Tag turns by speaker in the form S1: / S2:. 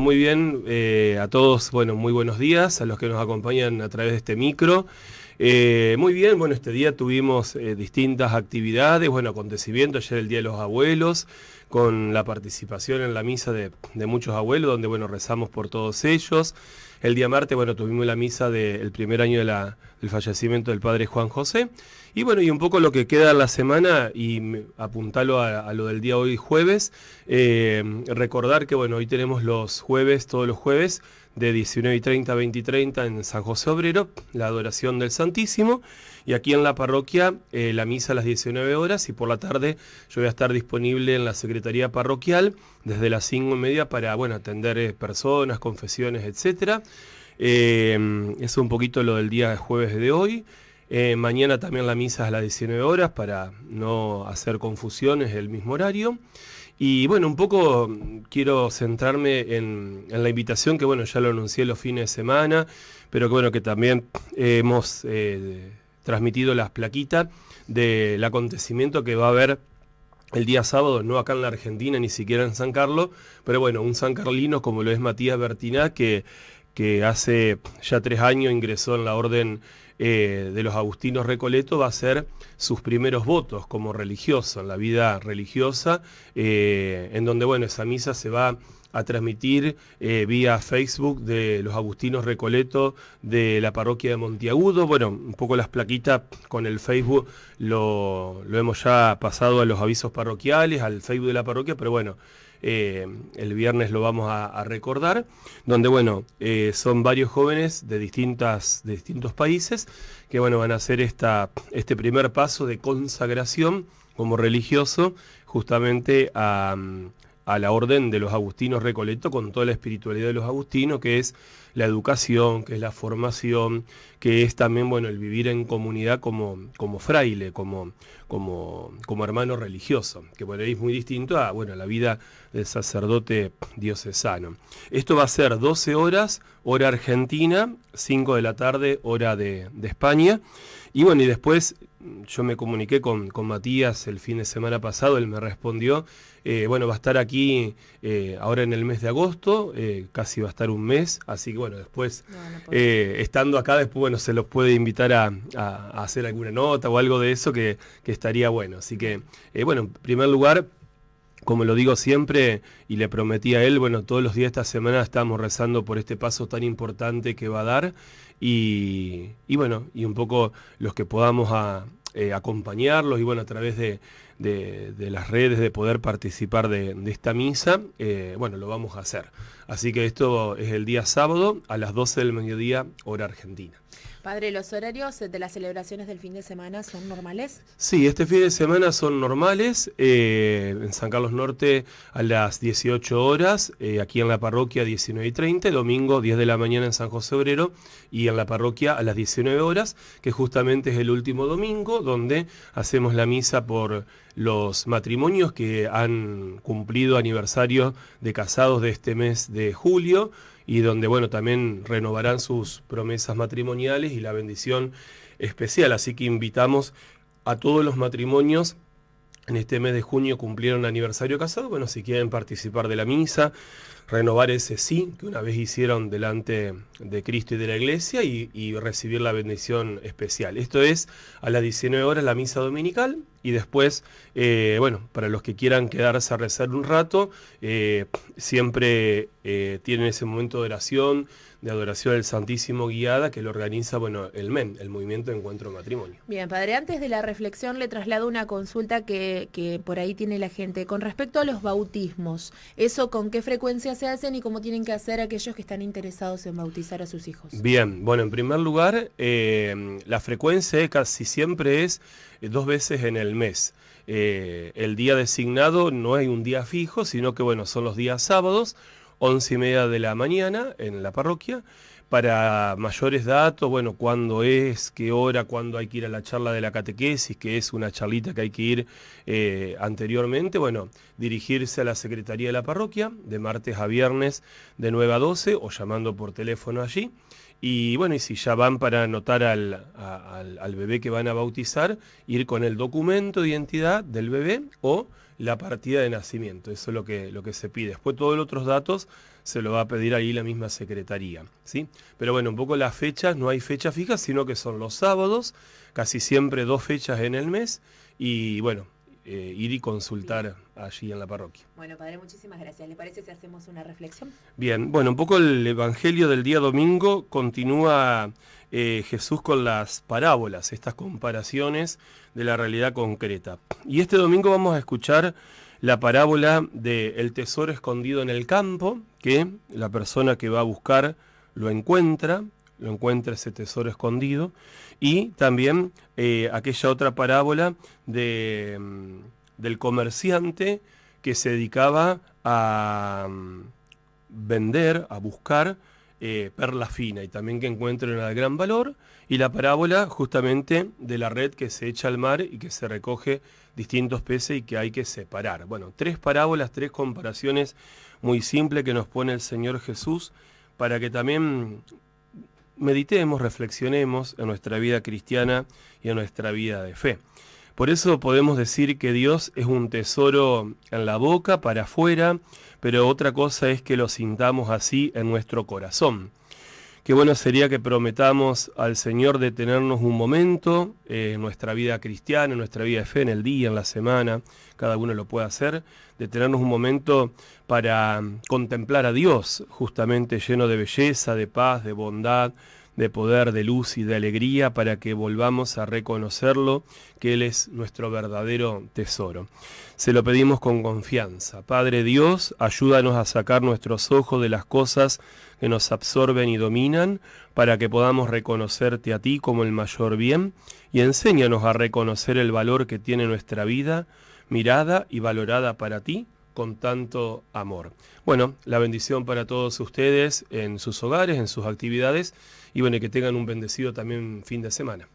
S1: Muy bien, eh, a todos, bueno, muy buenos días, a los que nos acompañan a través de este micro. Eh, muy bien, bueno, este día tuvimos eh, distintas actividades, bueno, acontecimientos, ayer el Día de los Abuelos, con la participación en la misa de, muchos abuelos, donde bueno, rezamos por todos ellos. El día martes, bueno, tuvimos la misa del primer año del fallecimiento del padre Juan José. Y bueno, y un poco lo que queda la semana, y apuntalo a, lo del día hoy jueves, eh, recordar que bueno, hoy tenemos los jueves, todos los jueves, de 19 y 30 a 20 y 30 en San José Obrero, la adoración del Santísimo. Y aquí en la parroquia, eh, la misa a las 19 horas y por la tarde yo voy a estar disponible en la Secretaría Parroquial desde las 5 y media para, bueno, atender eh, personas, confesiones, etc. Eh, es un poquito lo del día de jueves de hoy. mañana también la misa a las 19 horas para no hacer confusiones el mismo horario. Y bueno, un poco quiero centrarme en, la invitación que bueno, ya lo anuncié los fines de semana, pero que bueno, que también hemos transmitido las plaquitas del acontecimiento que va a haber el día sábado, no acá en la Argentina, ni siquiera en San Carlos, pero bueno, un San Carlino como lo es Matías Bertiná, que, que hace ya tres años ingresó en la orden eh, de los agustinos Recoleto, va a ser sus primeros votos como religioso, en la vida religiosa, eh, en donde, bueno, esa misa se va a transmitir eh, vía Facebook de los Agustinos Recoleto de la parroquia de Montiagudo. Bueno, un poco las plaquitas con el Facebook lo, lo hemos ya pasado a los avisos parroquiales, al Facebook de la parroquia, pero bueno, eh, el viernes lo vamos a, recordar, donde bueno, eh, son varios jóvenes de, distintas, de distintos países que bueno, van a hacer esta, este primer paso de consagración como religioso justamente a, a la orden de los agustinos Recoleto con toda la espiritualidad de los agustinos, que es la educación, que es la formación, que es también bueno, el vivir en comunidad como, como fraile, como, como, como hermano religioso, que por ahí es muy distinto a bueno, la vida del sacerdote diocesano. Esto va a ser 12 horas, hora argentina, 5 de la tarde, hora de, de España. Y bueno, y después yo me comuniqué con, Matías el fin de semana pasado, él me respondió, eh, bueno, va a estar aquí eh, ahora en el mes de agosto, eh, casi va a estar un mes, así que bueno, después, estando acá, después, bueno, se los puede invitar a, hacer alguna nota o algo de eso que, que estaría bueno. Así que, bueno, en primer lugar, como lo digo siempre y le prometí a él, bueno, todos los días de esta semana estamos rezando por este paso tan importante que va a dar y, bueno, y un poco los que podamos ah, eh, acompañarlos y bueno, a través de, de, las redes, de poder participar de, esta misa, eh, bueno, lo vamos a hacer. Así que esto es el día sábado a las 12 del mediodía, hora argentina. Padre, ¿los horarios de las celebraciones del fin de semana son normales? Sí, este fin de semana son normales. Eh, en San Carlos Norte a las 18 horas, eh, aquí en la parroquia 19 y 30, domingo 10 de la mañana en San José Obrero y en la parroquia a las 19 horas, que justamente es el último domingo donde hacemos la misa por los matrimonios que han cumplido aniversario de casados de este mes de julio y donde, bueno, también renovarán sus promesas matrimoniales y la bendición especial. Así que invitamos a todos los matrimonios en este mes de junio cumplieron aniversario casado. Bueno, si quieren participar de la misa, renovar ese sí que una vez hicieron delante de Cristo y de la iglesia y, recibir la bendición especial. Esto es a las 19 horas la misa dominical y después, eh, bueno, para los que quieran quedarse a rezar un rato, eh, siempre eh, tienen ese momento de oración, de adoración del Santísimo guiada que lo organiza, bueno, el MEN, el Movimiento de Encuentro Matrimonio. Bien, padre, antes de la reflexión le traslado una consulta que, por ahí tiene la gente. Con respecto a los bautismos, ¿eso con qué frecuencia se hacen y cómo tienen que hacer aquellos que están interesados en bautizar a sus hijos? Bien, bueno, en primer lugar, eh, la frecuencia casi siempre es eh, dos veces en el mes. Eh, el día designado no hay un día fijo, sino que bueno, son los días sábados, once y media de la mañana en la parroquia, para mayores datos, bueno, cuándo es, qué hora, cuándo hay que ir a la charla de la catequesis, que es una charlita que hay que ir eh, anteriormente, bueno, dirigirse a la Secretaría de la Parroquia de martes a viernes de 9 a 12 o llamando por teléfono allí. Y bueno, y si ya van para anotar al, bebé que van a bautizar, ir con el documento de identidad del bebé o la partida de nacimiento. Eso es lo que, lo que se pide. Después todos los otros datos se lo va a pedir ahí la misma secretaría. ¿sí? Pero bueno, un poco las fechas, no hay fecha fija, sino que son los sábados, casi siempre dos fechas en el mes. Y bueno, eh, ir y consultar allí en la parroquia. Bueno, padre, muchísimas gracias. ¿Le parece si hacemos una reflexión? Bien, bueno, un poco el Evangelio del día domingo continúa eh, Jesús con las parábolas, estas comparaciones de la realidad concreta. Y este domingo vamos a escuchar la parábola del tesoro escondido en el campo, que la persona que va a buscar lo encuentra, lo encuentra ese tesoro escondido. Y también eh, aquella otra parábola de, mm, del comerciante que se dedicaba a mm, vender, a buscar eh, perla fina y también que encuentra una de gran valor. Y la parábola justamente de la red que se echa al mar y que se recoge distintos peces y que hay que separar. Bueno, tres parábolas, tres comparaciones muy simples que nos pone el Señor Jesús para que también meditemos, reflexionemos en nuestra vida cristiana y en nuestra vida de fe. Por eso podemos decir que Dios es un tesoro en la boca, para afuera, pero otra cosa es que lo sintamos así en nuestro corazón. Qué bueno sería que prometamos al Señor detenernos un momento eh, en nuestra vida cristiana, en nuestra vida de fe, en el día, en la semana, cada uno lo puede hacer, detenernos un momento para contemplar a Dios, justamente lleno de belleza, de paz, de bondad, de poder, de luz y de alegría para que volvamos a reconocerlo, que Él es nuestro verdadero tesoro. Se lo pedimos con confianza. Padre Dios, ayúdanos a sacar nuestros ojos de las cosas que nos absorben y dominan, para que podamos reconocerte a ti como el mayor bien, y enséñanos a reconocer el valor que tiene nuestra vida, mirada y valorada para ti con tanto amor. Bueno, la bendición para todos ustedes en sus hogares, en sus actividades y bueno, que tengan un bendecido también fin de semana.